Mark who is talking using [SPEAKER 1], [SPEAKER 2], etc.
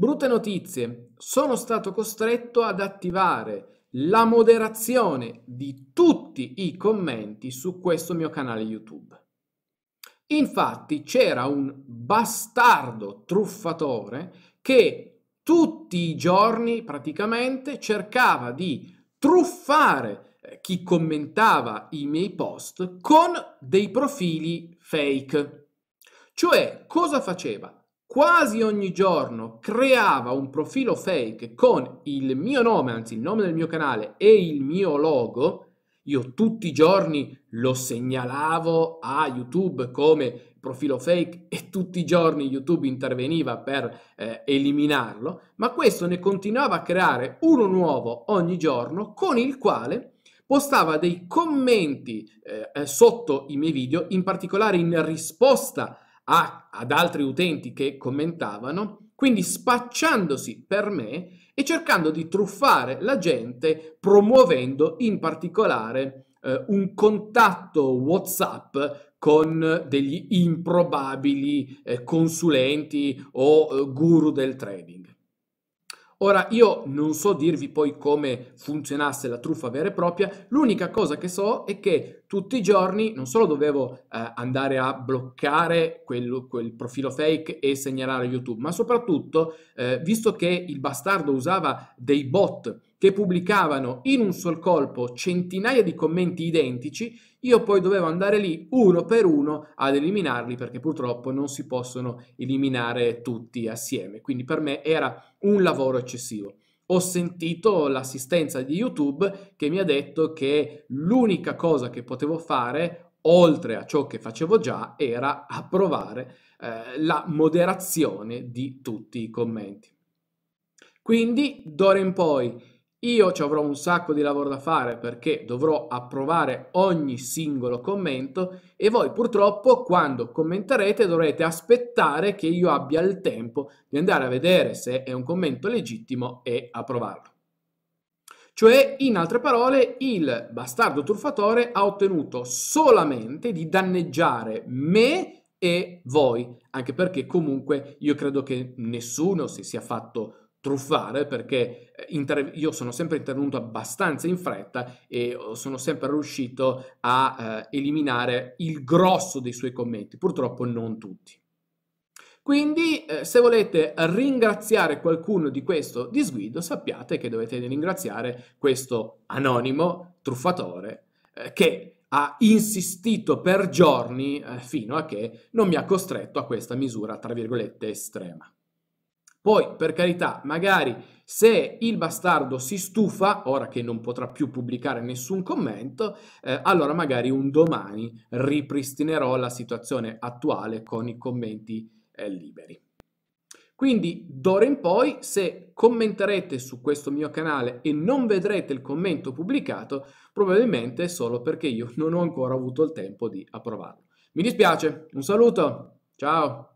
[SPEAKER 1] Brutte notizie, sono stato costretto ad attivare la moderazione di tutti i commenti su questo mio canale YouTube. Infatti c'era un bastardo truffatore che tutti i giorni praticamente cercava di truffare eh, chi commentava i miei post con dei profili fake. Cioè, cosa faceva? quasi ogni giorno creava un profilo fake con il mio nome, anzi il nome del mio canale e il mio logo, io tutti i giorni lo segnalavo a YouTube come profilo fake e tutti i giorni YouTube interveniva per eh, eliminarlo, ma questo ne continuava a creare uno nuovo ogni giorno con il quale postava dei commenti eh, eh sotto i miei video, in particolare in risposta a a, ad altri utenti che commentavano, quindi spacciandosi per me e cercando di truffare la gente promuovendo in particolare eh, un contatto WhatsApp con degli improbabili eh, consulenti o eh, guru del trading. Ora io non so dirvi poi come funzionasse la truffa vera e propria, l'unica cosa che so è che tutti i giorni non solo dovevo eh, andare a bloccare quel, quel, profilo fake e segnalare YouTube, ma soprattutto, eh, visto che il bastardo usava dei bot che pubblicavano in un sol colpo centinaia di commenti identici, io poi dovevo andare lì uno per uno ad eliminarli perché purtroppo non si possono eliminare tutti assieme, quindi per me era un lavoro eccessivo ho sentito l'assistenza di YouTube che mi ha detto che l'unica cosa che potevo fare, oltre a ciò che facevo già, era approvare eh, la moderazione di tutti i commenti. Quindi, d'ora in poi, io ci avrò un sacco di lavoro da fare perché dovrò approvare ogni singolo commento e voi purtroppo quando commenterete dovrete aspettare che io abbia il tempo di andare a vedere se è un commento legittimo e approvarlo. Cioè, in altre parole, il bastardo truffatore ha ottenuto solamente di danneggiare me e voi, anche perché comunque io credo che nessuno si sia fatto truffare perché eh, io sono sempre intervenuto abbastanza in fretta e oh, sono sempre riuscito a eh, eliminare il grosso dei suoi commenti, purtroppo non tutti. Quindi eh, se volete ringraziare qualcuno di questo disguido sappiate che dovete ringraziare questo anonimo truffatore eh, che ha insistito per giorni eh, fino a che non mi ha costretto a questa misura tra virgolette estrema. Poi, per carità, magari se il bastardo si stufa, ora che non potrà più pubblicare nessun commento, eh, allora magari un domani ripristinerò la situazione attuale con i commenti eh, liberi. Quindi d'ora in poi, se commenterete su questo mio canale e non vedrete il commento pubblicato, probabilmente è solo perché io non ho ancora avuto il tempo di approvarlo. Mi dispiace, un saluto, ciao!